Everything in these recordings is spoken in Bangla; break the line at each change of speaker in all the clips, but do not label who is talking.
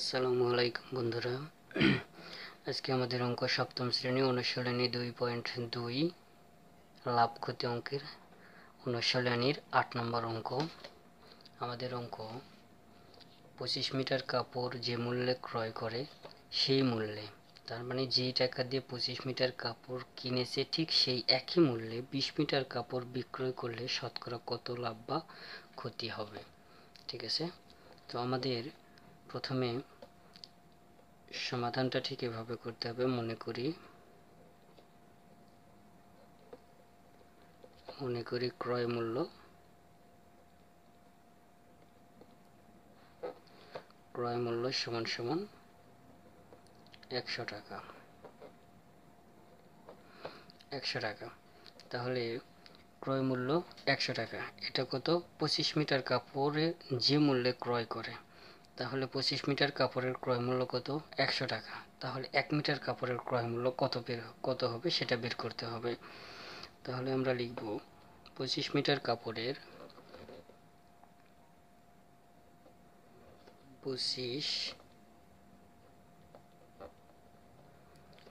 আসসালামু আলাইকুম বন্ধুরা আজকে আমাদের অঙ্ক সপ্তম শ্রেণী অনুশীলনী দুই পয়েন্ট দুই লাভ ক্ষতি অঙ্কের অনুশীলনীর আট নম্বর অঙ্ক আমাদের অঙ্ক পঁচিশ মিটার কাপড় যে মূল্যে ক্রয় করে সেই মূল্যে তার মানে যেই টাকা দিয়ে পঁচিশ মিটার কাপড় কিনেছে ঠিক সেই একই মূল্যে বিশ মিটার কাপড় বিক্রয় করলে শতকরা কত লাভ বা ক্ষতি হবে ঠিক আছে তো আমাদের প্রথমে সমাধানটা ঠিক এভাবে করতে হবে মনে করি মনে করি ক্রয় মূল্য ক্রয় মূল্য সমান সমান একশো টাকা একশো টাকা তাহলে ক্রয় মূল্য একশো টাকা এটা কত পঁচিশ মিটার কাপড়ে যে মূল্যে ক্রয় করে তাহলে পঁচিশ মিটার কাপড়ের ক্রয় মূল্য কত একশো টাকা তাহলে এক মিটার কাপড়ের ক্রয় মূল্য কত বের কত হবে সেটা বের করতে হবে তাহলে আমরা লিখব পঁচিশ মিটার কাপড়ের পঁচিশ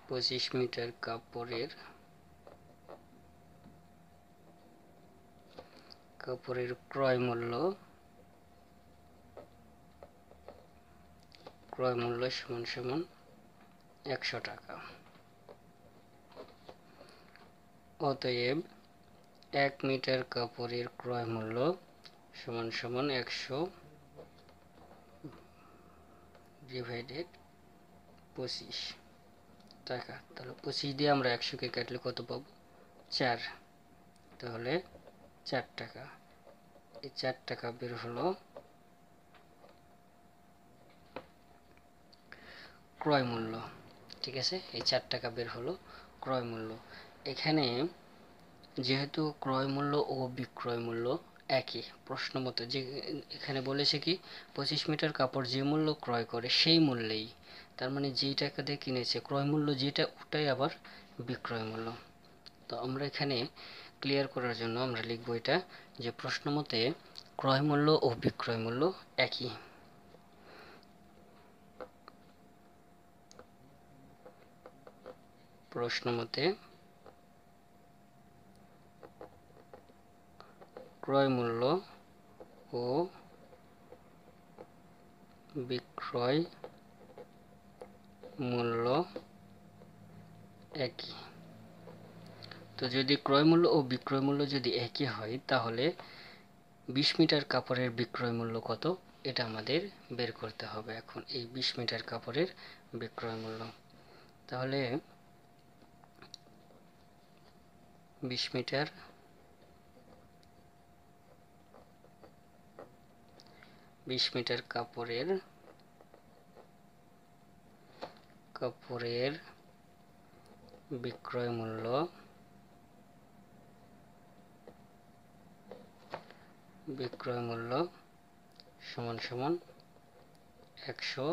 পঁচিশ মিটার কাপড়ের কাপড়ের ক্রয় মূল্য ক্রয় মূল্য সমান সমান একশো টাকা অতএব এক মিটার কাপড়ের ক্রয় মূল্য সমান সমান একশো ডিভাইডেড পঁচিশ টাকা তাহলে পঁচিশ দিয়ে আমরা একশোকে কাটলে কত পাব চার তাহলে চার টাকা এই চার টাকা বের হলো ক্রয় মূল্য ঠিক আছে এই চার টাকা বের হলো ক্রয় মূল্য এখানে যেহেতু ক্রয় মূল্য ও বিক্রয় মূল্য একই প্রশ্ন মতো যে এখানে বলেছে কি পঁচিশ মিটার কাপড় যে মূল্য ক্রয় করে সেই মূল্যেই তার মানে যেই টাকা দিয়ে কিনেছে ক্রয় মূল্য যেটা ওটাই আবার বিক্রয় মূল্য তো আমরা এখানে ক্লিয়ার করার জন্য আমরা লিখবো এটা যে প্রশ্ন মতে ক্রয় মূল্য ও বিক্রয় মূল্য একই প্রশ্ন মতে ক্রয় মূল্য ও বিক্রয় মূল্য একই তো যদি ক্রয় মূল্য ও বিক্রয় মূল্য যদি একই হয় তাহলে বিশ মিটার কাপড়ের বিক্রয় মূল্য কত এটা আমাদের বের করতে হবে এখন এই বিশ মিটার কাপড়ের বিক্রয় মূল্য তাহলে বিশ মিটার বিশ মিটার কাপড়ের কাপড়ের বিক্রয় মূল্য বিক্রয় মূল্য সমান সমান একশো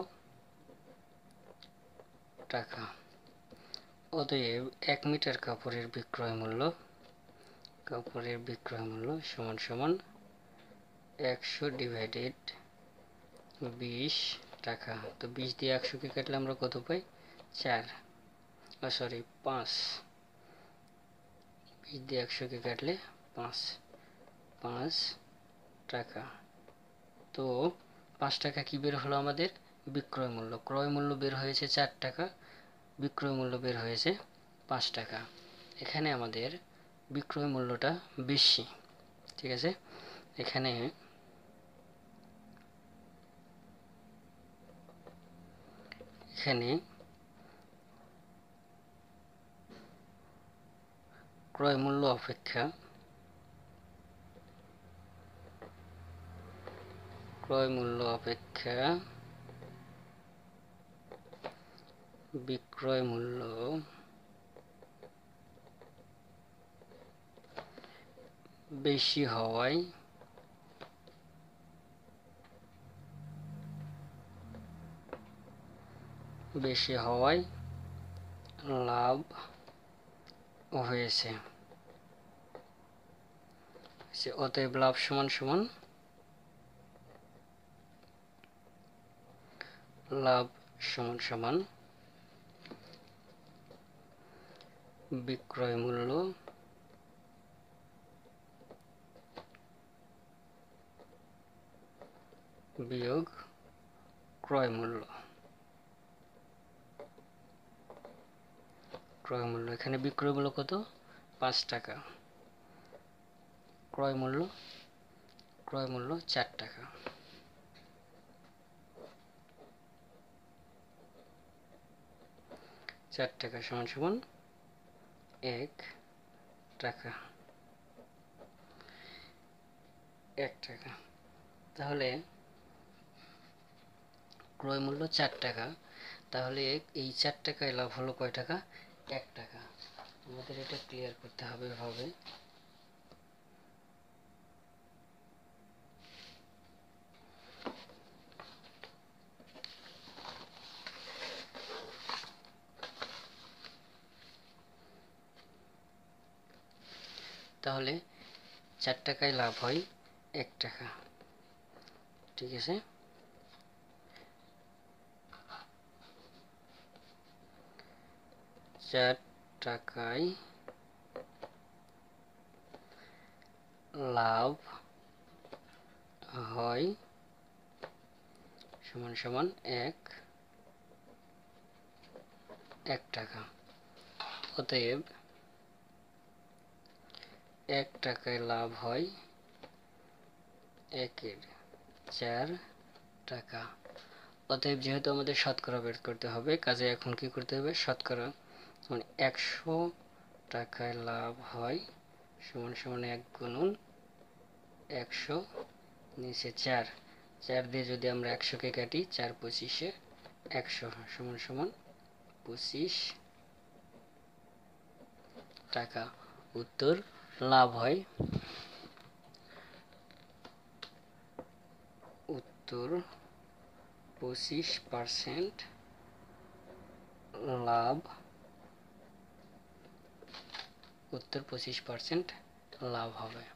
টাকা অতএব এক মিটার কাপড়ের বিক্রয় মূল্য কাপড়ের বিক্রয় মূল্য সমান সমান একশো ডিভাইডেড বিশ টাকা তো বিশ দিয়ে একশোকে কাটলে আমরা কত পাই চার সরি পাঁচ বিশ দিয়ে একশোকে কাটলে পাঁচ পাঁচ টাকা তো পাঁচ টাকা কি বের হলো আমাদের বিক্রয় মূল্য ক্রয় মূল্য বের হয়েছে চার টাকা বিক্রয় মূল্য বের হয়েছে পাঁচ টাকা এখানে আমাদের বিক্রয় মূল্যটা বেশি ঠিক আছে এখানে এখানে ক্রয় মূল্য অপেক্ষা ক্রয় মূল্য অপেক্ষা বিক্রয় মূল্য বেশি হওয়ায় বেশি হওয়ায় লাভ হয়েছে অতএব লাভ সমান সমান লাভ সমান সমান বিক্রয় মূল্য বিয়োগ ক্রয় মূল্য ক্রয় মূল্য এখানে বিক্রয় মূল্য কত পাঁচ টাকা ক্রয় মূল্য ক্রয় মূল্য চার টাকা চার টাকা সমান সমান এক টাকা এক টাকা তাহলে ক্রয় মূল্য চার টাকা তাহলে এই চার টাকায় লাভ হলো কয় টাকা এক টাকা আমাদের এটা ক্লিয়ার করতে হবে ভাবে তাহলে চার টাকায় লাভ হয় এক টাকা ঠিক আছে চার টাকায় লাভ হয় সমান সমান এক এক টাকা অতএব এক টাকায় লাভ হয় একের চার টাকা অতএব যেহেতু আমাদের শতকরা বের করতে হবে কাজে এখন কি করতে হবে শতকরা মানে একশো টাকায় লাভ হয় সমান সমান এক গুণন একশো নিচে চার চার দিয়ে যদি আমরা একশোকে কাটি চার পঁচিশে একশো সমান সমান পঁচিশ টাকা উত্তর লাভ হয় উত্তর পঁচিশ পার্সেন্ট লাভ উত্তর পঁচিশ পার্সেন্ট লাভ হবে